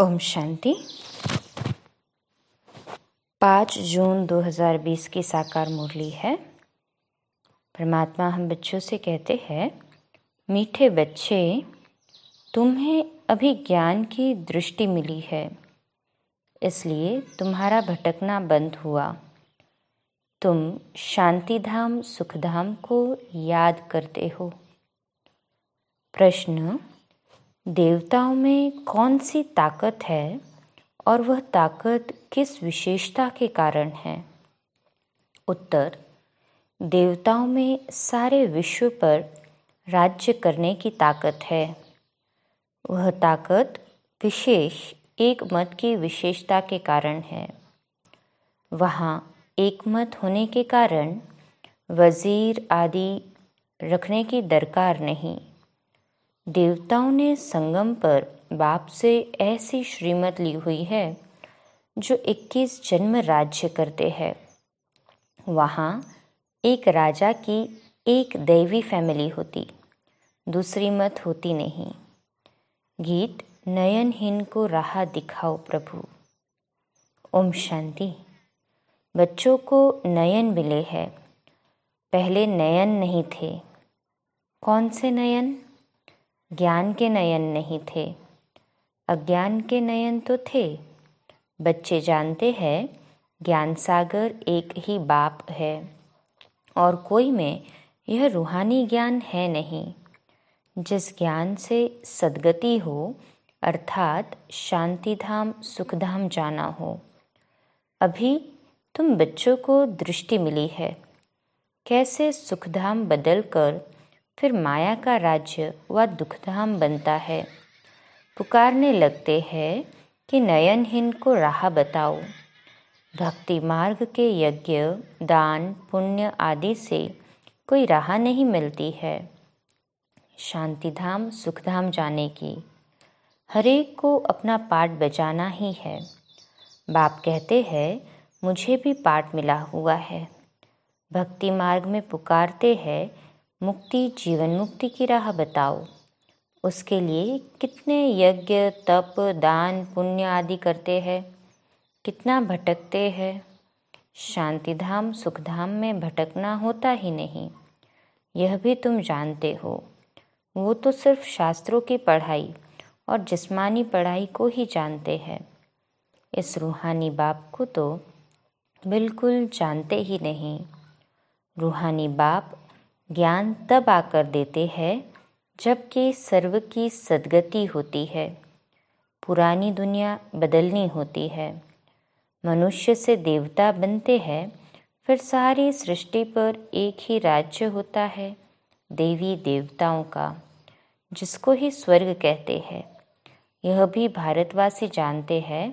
ओम शांति पाँच जून 2020 की साकार मुरली है परमात्मा हम बच्चों से कहते हैं मीठे बच्चे तुम्हें अभी ज्ञान की दृष्टि मिली है इसलिए तुम्हारा भटकना बंद हुआ तुम शांति धाम सुखधाम को याद करते हो प्रश्न देवताओं में कौन सी ताकत है और वह ताकत किस विशेषता के कारण है उत्तर देवताओं में सारे विश्व पर राज्य करने की ताकत है वह ताकत विशेष एक मत की विशेषता के कारण है वहाँ एक मत होने के कारण वजीर आदि रखने की दरकार नहीं देवताओं ने संगम पर बाप से ऐसी श्रीमत ली हुई है जो 21 जन्म राज्य करते हैं वहाँ एक राजा की एक दैवी फैमिली होती दूसरी मत होती नहीं गीत नयनहीन को राह दिखाओ प्रभु ओम शांति बच्चों को नयन मिले हैं पहले नयन नहीं थे कौन से नयन ज्ञान के नयन नहीं थे अज्ञान के नयन तो थे बच्चे जानते हैं ज्ञान सागर एक ही बाप है और कोई में यह रूहानी ज्ञान है नहीं जिस ज्ञान से सदगति हो अर्थात शांतिधाम सुखधाम जाना हो अभी तुम बच्चों को दृष्टि मिली है कैसे सुखधाम बदलकर फिर माया का राज्य व दुखधाम बनता है पुकारने लगते हैं कि नयनहीन को राह बताओ भक्ति मार्ग के यज्ञ दान पुण्य आदि से कोई राह नहीं मिलती है शांतिधाम सुखधाम जाने की हरेक को अपना पाठ बजाना ही है बाप कहते हैं मुझे भी पाठ मिला हुआ है भक्ति मार्ग में पुकारते हैं मुक्ति जीवन मुक्ति की राह बताओ उसके लिए कितने यज्ञ तप दान पुण्य आदि करते हैं कितना भटकते हैं शांति धाम सुख धाम में भटकना होता ही नहीं यह भी तुम जानते हो वो तो सिर्फ शास्त्रों की पढ़ाई और जिस्मानी पढ़ाई को ही जानते हैं इस रूहानी बाप को तो बिल्कुल जानते ही नहीं रूहानी बाप ज्ञान तब आकर देते हैं जबकि सर्व की सदगति होती है पुरानी दुनिया बदलनी होती है मनुष्य से देवता बनते हैं फिर सारी सृष्टि पर एक ही राज्य होता है देवी देवताओं का जिसको ही स्वर्ग कहते हैं यह भी भारतवासी जानते हैं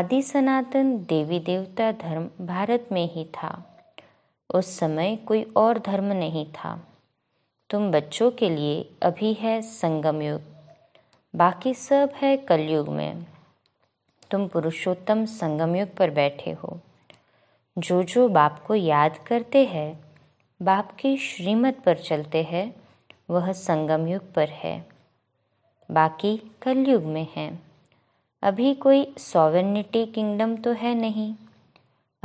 आदि सनातन देवी देवता धर्म भारत में ही था उस समय कोई और धर्म नहीं था तुम बच्चों के लिए अभी है संगम युग बाकी सब है कलयुग में तुम पुरुषोत्तम संगम युग पर बैठे हो जो जो बाप को याद करते हैं बाप की श्रीमत पर चलते हैं वह संगम युग पर है बाकी कलयुग में है अभी कोई सॉवर्निटी किंगडम तो है नहीं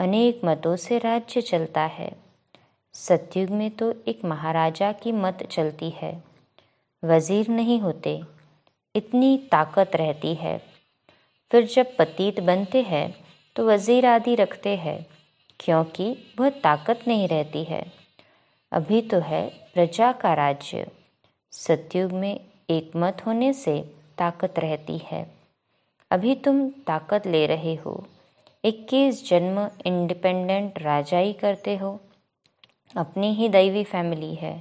अनेक मतों से राज्य चलता है सत्युग में तो एक महाराजा की मत चलती है वजीर नहीं होते इतनी ताकत रहती है फिर जब पतीत बनते हैं तो वजीर आदि रखते हैं क्योंकि वह ताकत नहीं रहती है अभी तो है प्रजा का राज्य सतयुग में एक मत होने से ताकत रहती है अभी तुम ताकत ले रहे हो इक्कीस जन्म इंडिपेंडेंट राजाई करते हो अपनी ही दैवी फैमिली है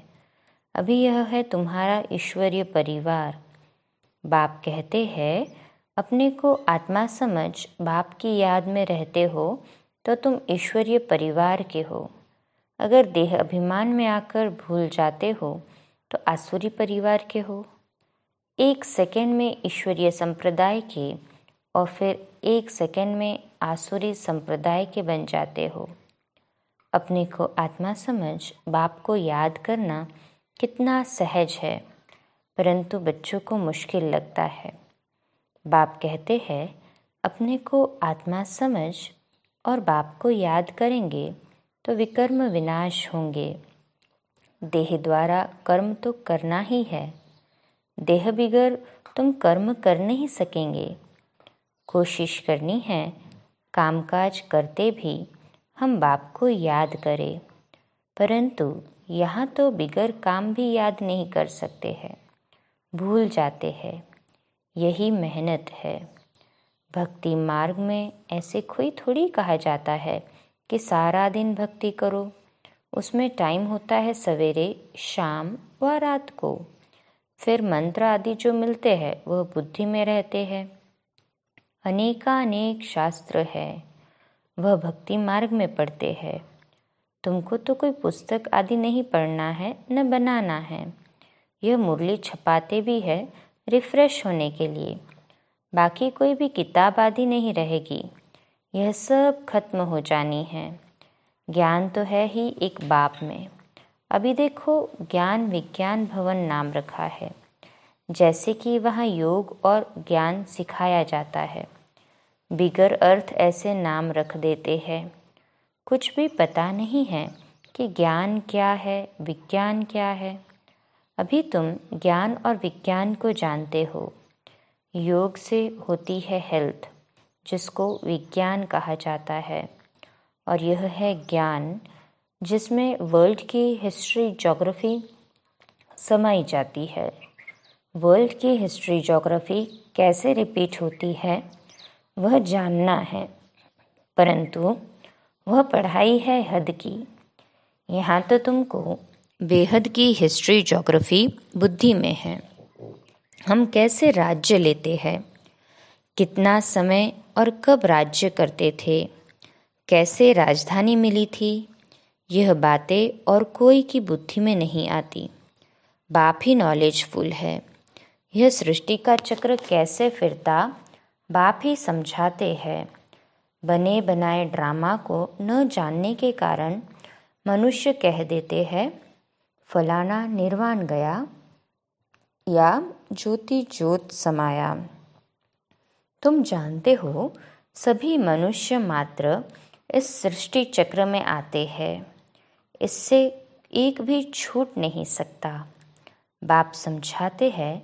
अभी यह है तुम्हारा ईश्वरीय परिवार बाप कहते हैं अपने को आत्मा समझ बाप की याद में रहते हो तो तुम ईश्वरीय परिवार के हो अगर देह अभिमान में आकर भूल जाते हो तो आसुरी परिवार के हो एक सेकंड में ईश्वरीय संप्रदाय के और फिर एक सेकंड में आसुरी संप्रदाय के बन जाते हो अपने को आत्मा समझ बाप को याद करना कितना सहज है परंतु बच्चों को मुश्किल लगता है बाप कहते हैं अपने को आत्मा समझ और बाप को याद करेंगे तो विकर्म विनाश होंगे देह द्वारा कर्म तो करना ही है देह बिगर तुम कर्म कर नहीं सकेंगे कोशिश करनी है कामकाज करते भी हम बाप को याद करें परंतु यहाँ तो बिगर काम भी याद नहीं कर सकते हैं भूल जाते हैं यही मेहनत है भक्ति मार्ग में ऐसे कोई थोड़ी कहा जाता है कि सारा दिन भक्ति करो उसमें टाइम होता है सवेरे शाम व रात को फिर मंत्र आदि जो मिलते हैं वह बुद्धि में रहते हैं अनेकानेक शास्त्र है वह भक्ति मार्ग में पढ़ते हैं तुमको तो कोई पुस्तक आदि नहीं पढ़ना है न बनाना है यह मुरली छपाते भी है रिफ्रेश होने के लिए बाकी कोई भी किताब आदि नहीं रहेगी यह सब खत्म हो जानी है ज्ञान तो है ही एक बाप में अभी देखो ज्ञान विज्ञान भवन नाम रखा है जैसे कि वहाँ योग और ज्ञान सिखाया जाता है बिगर अर्थ ऐसे नाम रख देते हैं कुछ भी पता नहीं है कि ज्ञान क्या है विज्ञान क्या है अभी तुम ज्ञान और विज्ञान को जानते हो योग से होती है हेल्थ जिसको विज्ञान कहा जाता है और यह है ज्ञान जिसमें वर्ल्ड की हिस्ट्री जोग्राफी समाई जाती है वर्ल्ड की हिस्ट्री जोग्राफी कैसे रिपीट होती है वह जानना है परंतु वह पढ़ाई है हद की यहाँ तो तुमको बेहद की हिस्ट्री जोग्राफी बुद्धि में है हम कैसे राज्य लेते हैं कितना समय और कब राज्य करते थे कैसे राजधानी मिली थी यह बातें और कोई की बुद्धि में नहीं आती बाप ही नॉलेजफुल है यह सृष्टि का चक्र कैसे फिरता बाप ही समझाते हैं बने बनाए ड्रामा को न जानने के कारण मनुष्य कह देते हैं फलाना निर्वाण गया या ज्योति ज्योत समाया तुम जानते हो सभी मनुष्य मात्र इस सृष्टि चक्र में आते हैं इससे एक भी छूट नहीं सकता बाप समझाते हैं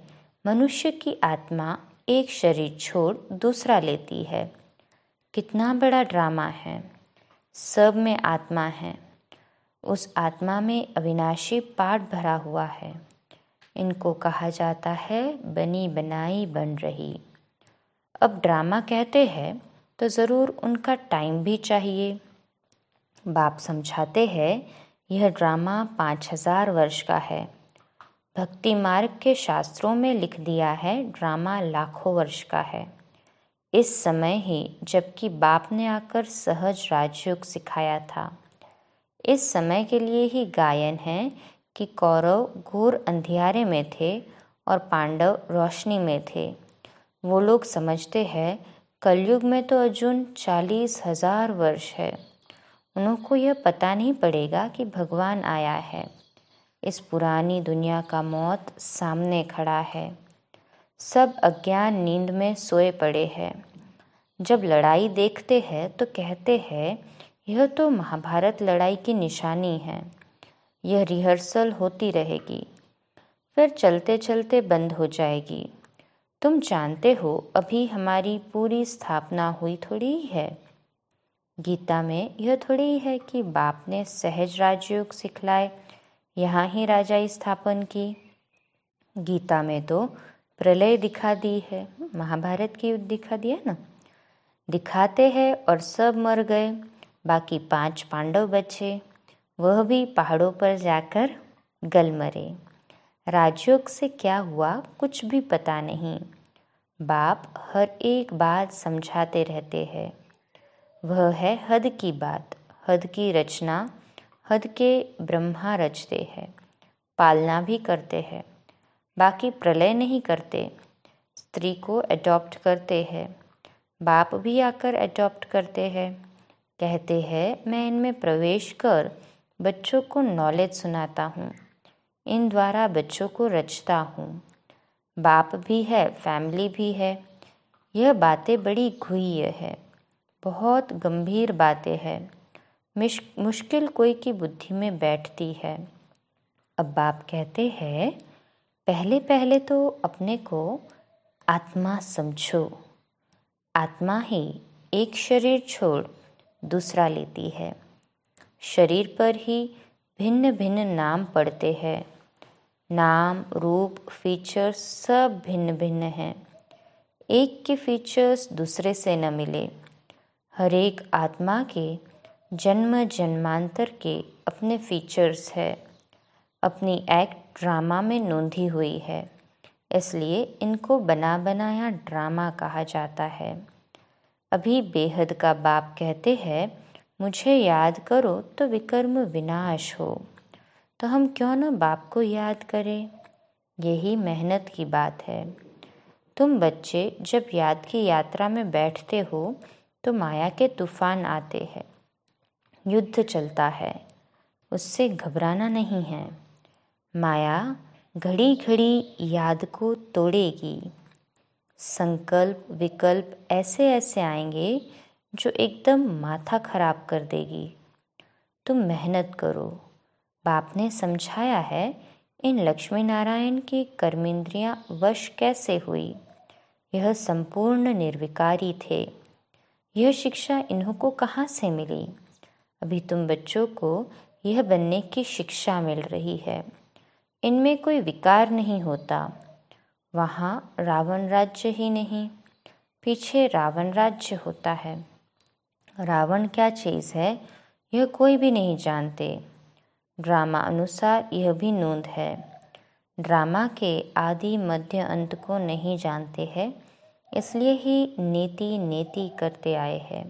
मनुष्य की आत्मा एक शरीर छोड़ दूसरा लेती है कितना बड़ा ड्रामा है सब में आत्मा है उस आत्मा में अविनाशी पाठ भरा हुआ है इनको कहा जाता है बनी बनाई बन रही अब ड्रामा कहते हैं तो ज़रूर उनका टाइम भी चाहिए बाप समझाते हैं यह ड्रामा पाँच हजार वर्ष का है भक्ति मार्ग के शास्त्रों में लिख दिया है ड्रामा लाखों वर्ष का है इस समय ही जबकि बाप ने आकर सहज राजयोग सिखाया था इस समय के लिए ही गायन है कि कौरव घोर अंधियारे में थे और पांडव रोशनी में थे वो लोग समझते हैं कलयुग में तो अर्जुन चालीस हजार वर्ष है उनको यह पता नहीं पड़ेगा कि भगवान आया है इस पुरानी दुनिया का मौत सामने खड़ा है सब अज्ञान नींद में सोए पड़े हैं जब लड़ाई देखते हैं तो कहते हैं यह तो महाभारत लड़ाई की निशानी है यह रिहर्सल होती रहेगी फिर चलते चलते बंद हो जाएगी तुम जानते हो अभी हमारी पूरी स्थापना हुई थोड़ी है गीता में यह थोड़ी है कि बाप ने सहज राजयोग सिखलाए यहाँ ही राजा स्थापन की गीता में तो प्रलय दिखा दी है महाभारत की युद्ध दिखा दिया ना दिखाते हैं और सब मर गए बाकी पांच पांडव बचे वह भी पहाड़ों पर जाकर गल मरे राजयोग से क्या हुआ कुछ भी पता नहीं बाप हर एक बात समझाते रहते हैं वह है हद की बात हद की रचना हद के ब्रह्मा रचते हैं पालना भी करते हैं बाकी प्रलय नहीं करते स्त्री को एडॉप्ट करते हैं बाप भी आकर एडॉप्ट करते हैं कहते हैं मैं इनमें प्रवेश कर बच्चों को नॉलेज सुनाता हूँ इन द्वारा बच्चों को रचता हूँ बाप भी है फैमिली भी है यह बातें बड़ी घुह है बहुत गंभीर बातें हैं मिश मुश्किल कोई की बुद्धि में बैठती है अब बाप कहते हैं पहले पहले तो अपने को आत्मा समझो आत्मा ही एक शरीर छोड़ दूसरा लेती है शरीर पर ही भिन्न भिन्न नाम पड़ते हैं नाम रूप फीचर्स सब भिन्न भिन्न हैं एक के फीचर्स दूसरे से न मिले हर एक आत्मा के जन्म जन्मांतर के अपने फीचर्स है अपनी एक्ट ड्रामा में नोंधी हुई है इसलिए इनको बना बनाया ड्रामा कहा जाता है अभी बेहद का बाप कहते हैं मुझे याद करो तो विकर्म विनाश हो तो हम क्यों न बाप को याद करें यही मेहनत की बात है तुम बच्चे जब याद की यात्रा में बैठते हो तो माया के तूफान आते हैं युद्ध चलता है उससे घबराना नहीं है माया घड़ी घड़ी याद को तोड़ेगी संकल्प विकल्प ऐसे ऐसे आएंगे जो एकदम माथा खराब कर देगी तुम मेहनत करो बाप ने समझाया है इन लक्ष्मी नारायण की कर्मेंद्रियाँ वश कैसे हुई यह संपूर्ण निर्विकारी थे यह शिक्षा इन्हों को कहाँ से मिली अभी तुम बच्चों को यह बनने की शिक्षा मिल रही है इनमें कोई विकार नहीं होता वहाँ रावण राज्य ही नहीं पीछे रावण राज्य होता है रावण क्या चीज़ है यह कोई भी नहीं जानते ड्रामा अनुसार यह भी नोंद है ड्रामा के आदि मध्य अंत को नहीं जानते हैं इसलिए ही नीति नीति करते आए हैं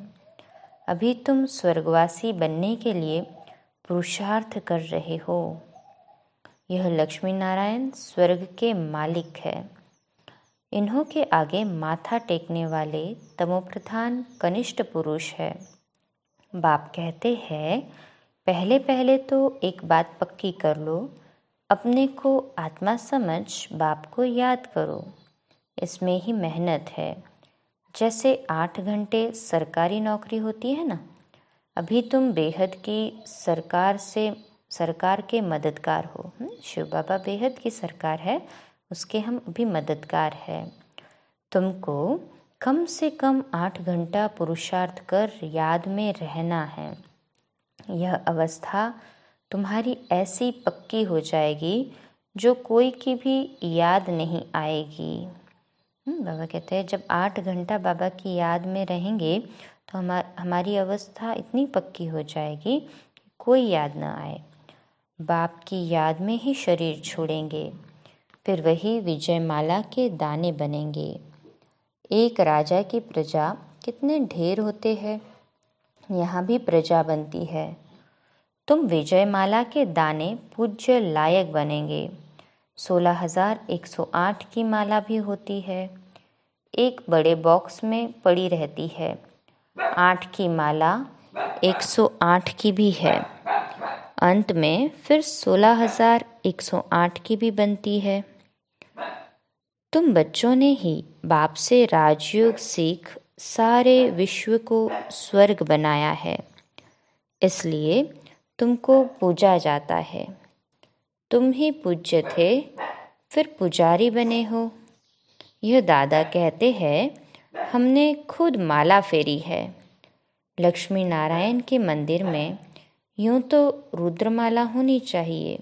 अभी तुम स्वर्गवासी बनने के लिए पुरुषार्थ कर रहे हो यह लक्ष्मी नारायण स्वर्ग के मालिक है इन्हों के आगे माथा टेकने वाले तमोप्रधान कनिष्ठ पुरुष है बाप कहते हैं पहले पहले तो एक बात पक्की कर लो अपने को आत्मा समझ बाप को याद करो इसमें ही मेहनत है जैसे आठ घंटे सरकारी नौकरी होती है ना अभी तुम बेहद की सरकार से सरकार के मददगार हो हम्म, शिव बाबा बेहद की सरकार है उसके हम भी मददगार है तुमको कम से कम आठ घंटा पुरुषार्थ कर याद में रहना है यह अवस्था तुम्हारी ऐसी पक्की हो जाएगी जो कोई की भी याद नहीं आएगी हम्म, बाबा कहते हैं जब आठ घंटा बाबा की याद में रहेंगे तो हमार हमारी अवस्था इतनी पक्की हो जाएगी कि कोई याद ना आए बाप की याद में ही शरीर छोड़ेंगे फिर वही विजय माला के दाने बनेंगे एक राजा की प्रजा कितने ढेर होते हैं यहाँ भी प्रजा बनती है तुम विजयमाला के दाने पूज्य लायक बनेंगे सोलह हजार एक सौ आठ की माला भी होती है एक बड़े बॉक्स में पड़ी रहती है आठ की माला एक सौ आठ की भी है अंत में फिर सोलह हजार एक सौ आठ की भी बनती है तुम बच्चों ने ही बाप से राजयोग सीख सारे विश्व को स्वर्ग बनाया है इसलिए तुमको पूजा जाता है तुम ही पूज्य थे फिर पुजारी बने हो यह दादा कहते हैं हमने खुद माला फेरी है लक्ष्मी नारायण के मंदिर में यूं तो रुद्रमाला होनी चाहिए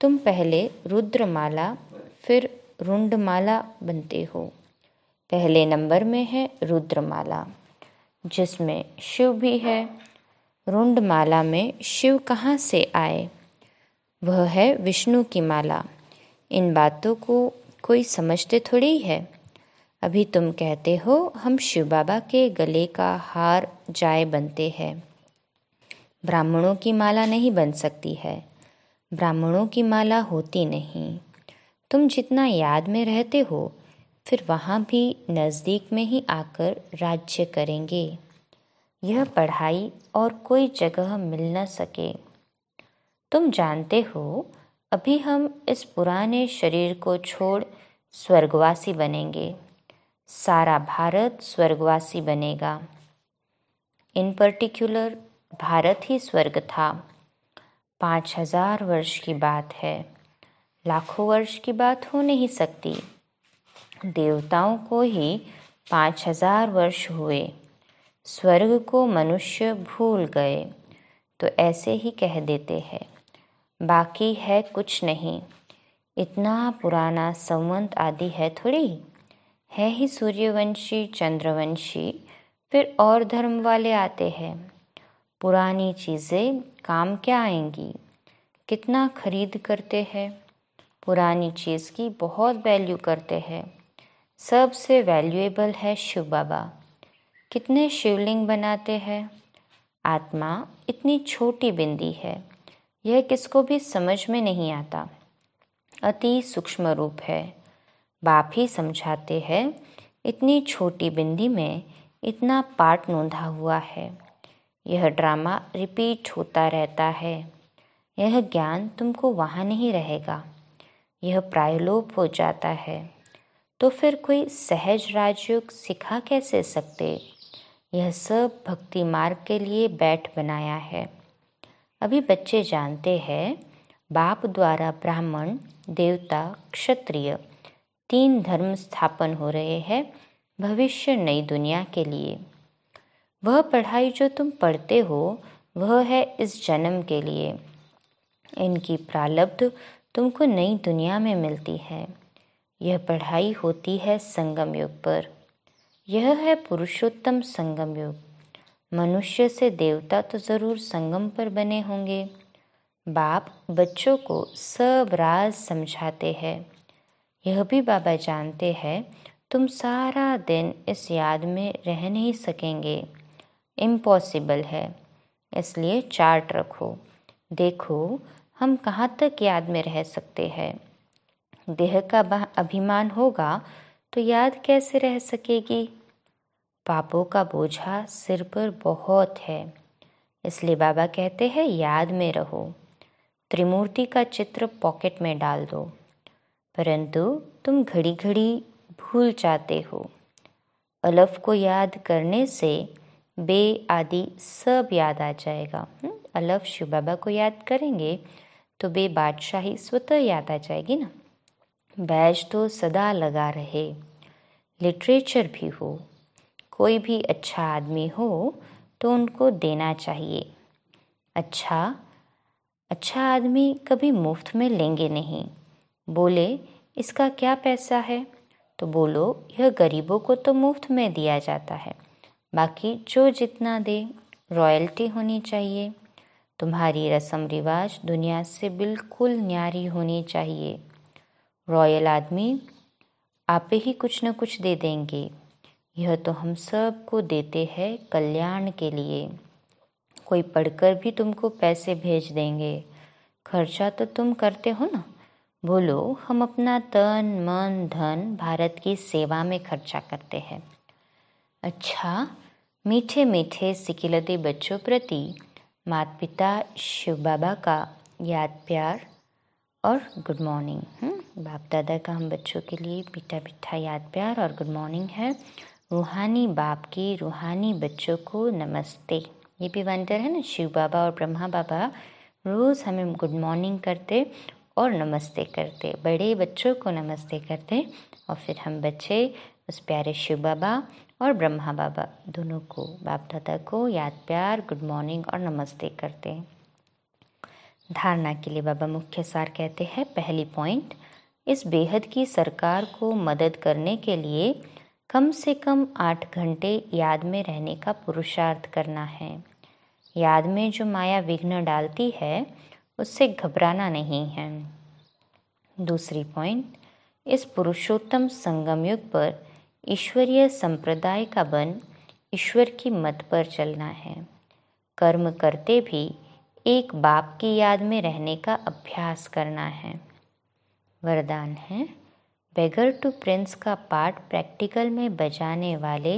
तुम पहले रुद्रमाला फिर रुंडमाला बनते हो पहले नंबर में है रुद्रमाला जिसमें शिव भी है रुंडमाला में शिव कहाँ से आए वह है विष्णु की माला इन बातों को कोई समझते थोड़ी है अभी तुम कहते हो हम शिव बाबा के गले का हार जाय बनते हैं ब्राह्मणों की माला नहीं बन सकती है ब्राह्मणों की माला होती नहीं तुम जितना याद में रहते हो फिर वहाँ भी नज़दीक में ही आकर राज्य करेंगे यह पढ़ाई और कोई जगह मिल न सके तुम जानते हो अभी हम इस पुराने शरीर को छोड़ स्वर्गवासी बनेंगे सारा भारत स्वर्गवासी बनेगा इन पर्टिकुलर भारत ही स्वर्ग था पाँच हजार वर्ष की बात है लाखों वर्ष की बात हो नहीं सकती देवताओं को ही पाँच हजार वर्ष हुए स्वर्ग को मनुष्य भूल गए तो ऐसे ही कह देते हैं बाकी है कुछ नहीं इतना पुराना संवंत आदि है थोड़ी है ही सूर्यवंशी चंद्रवंशी फिर और धर्म वाले आते हैं पुरानी चीज़ें काम क्या आएंगी कितना खरीद करते हैं पुरानी चीज़ की बहुत वैल्यू करते हैं सबसे वैल्यूएबल है शिव बाबा कितने शिवलिंग बनाते हैं आत्मा इतनी छोटी बिंदी है यह किसको भी समझ में नहीं आता अति सूक्ष्म रूप है बाप ही समझाते हैं इतनी छोटी बिंदी में इतना पाठ नोंधा हुआ है यह ड्रामा रिपीट होता रहता है यह ज्ञान तुमको वहाँ नहीं रहेगा यह प्रायलोप हो जाता है तो फिर कोई सहज राजयोग सिखा कैसे सकते यह सब भक्ति मार्ग के लिए बैठ बनाया है अभी बच्चे जानते हैं बाप द्वारा ब्राह्मण देवता क्षत्रिय तीन धर्म स्थापन हो रहे हैं भविष्य नई दुनिया के लिए वह पढ़ाई जो तुम पढ़ते हो वह है इस जन्म के लिए इनकी प्रालब्ध तुमको नई दुनिया में मिलती है यह पढ़ाई होती है संगम युग पर यह है पुरुषोत्तम संगम युग मनुष्य से देवता तो ज़रूर संगम पर बने होंगे बाप बच्चों को सब राज समझाते हैं यह भी बाबा जानते हैं तुम सारा दिन इस याद में रह नहीं सकेंगे इम्पॉसिबल है इसलिए चार्ट रखो देखो हम कहाँ तक याद में रह सकते हैं देह का अभिमान होगा तो याद कैसे रह सकेगी पापों का बोझा सिर पर बहुत है इसलिए बाबा कहते हैं याद में रहो त्रिमूर्ति का चित्र पॉकेट में डाल दो परंतु तुम घड़ी घड़ी भूल जाते हो अलफ को याद करने से बे आदि सब याद आ जाएगा हम्म, अलफ शिव बाबा को याद करेंगे तो बे बादशाही स्वतः याद आ जाएगी ना बैज तो सदा लगा रहे लिटरेचर भी हो कोई भी अच्छा आदमी हो तो उनको देना चाहिए अच्छा अच्छा आदमी कभी मुफ्त में लेंगे नहीं बोले इसका क्या पैसा है तो बोलो यह गरीबों को तो मुफ्त में दिया जाता है बाकी जो जितना दे रॉयल्टी होनी चाहिए तुम्हारी रस्म रिवाज दुनिया से बिल्कुल न्यारी होनी चाहिए रॉयल आदमी आप ही कुछ न कुछ दे देंगे यह तो हम सबको देते हैं कल्याण के लिए कोई पढ़कर भी तुमको पैसे भेज देंगे खर्चा तो तुम करते हो ना बोलो हम अपना तन मन धन भारत की सेवा में खर्चा करते हैं अच्छा मीठे मीठे सिकिलते बच्चों प्रति माता पिता शिव बाबा का याद प्यार और गुड मॉर्निंग हम्म। बाप दादा का हम बच्चों के लिए मीठा मीठा याद प्यार और गुड मॉर्निंग है रूहानी बाप के रूहानी बच्चों को नमस्ते ये भी वंटर है ना शिव बाबा और ब्रह्मा बाबा रोज़ हमें गुड मॉर्निंग करते और नमस्ते करते बड़े बच्चों को नमस्ते करते और फिर हम बच्चे उस प्यारे शिव बाबा और ब्रह्मा बाबा दोनों को बाप दादा को याद प्यार गुड मॉर्निंग और नमस्ते करते धारणा के लिए बाबा मुख्य सार कहते हैं पहली पॉइंट इस बेहद की सरकार को मदद करने के लिए कम से कम आठ घंटे याद में रहने का पुरुषार्थ करना है याद में जो माया विघ्न डालती है उससे घबराना नहीं है दूसरी पॉइंट इस पुरुषोत्तम संगम युग पर ईश्वरीय संप्रदाय का बन ईश्वर की मत पर चलना है कर्म करते भी एक बाप की याद में रहने का अभ्यास करना है वरदान है बेगर टू प्रिंस का पाठ प्रैक्टिकल में बजाने वाले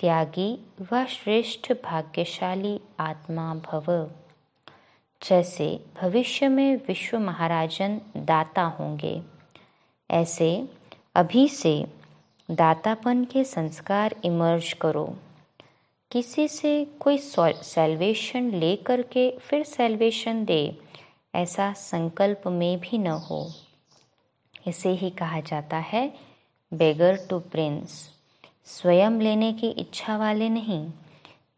त्यागी व श्रेष्ठ भाग्यशाली आत्मा भव जैसे भविष्य में विश्व महाराजन दाता होंगे ऐसे अभी से दातापन के संस्कार इमर्ज करो किसी से कोई सेल्वेशन ले करके फिर सेल्वेशन दे ऐसा संकल्प में भी न हो इसे ही कहा जाता है बेगर टू प्रिंस स्वयं लेने की इच्छा वाले नहीं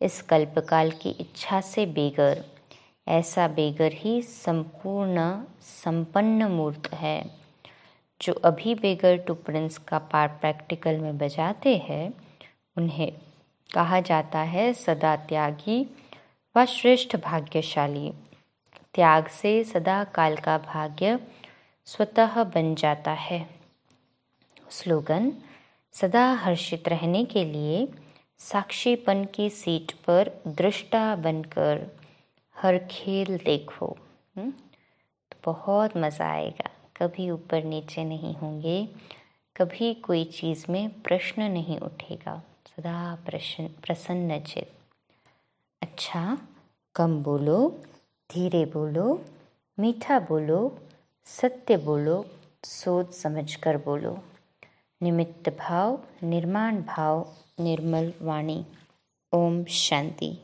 इस कल्पकाल की इच्छा से बेगर ऐसा बेगर ही संपूर्ण संपन्न मूर्त है जो अभी बेगर टू प्रिंस का पार प्रैक्टिकल में बजाते हैं उन्हें कहा जाता है सदा त्यागी व श्रेष्ठ भाग्यशाली त्याग से सदा काल का भाग्य स्वतः बन जाता है स्लोगन सदा हर्षित रहने के लिए साक्षीपन की सीट पर दृष्टा बनकर हर खेल देखो हम्म, तो बहुत मज़ा आएगा कभी ऊपर नीचे नहीं होंगे कभी कोई चीज़ में प्रश्न नहीं उठेगा सदा प्रश्न प्रसन्न चित अच्छा कम बोलो धीरे बोलो मीठा बोलो सत्य बोलो सोच समझ कर बोलो निमित्त भाव निर्माण भाव निर्मल वाणी ओम शांति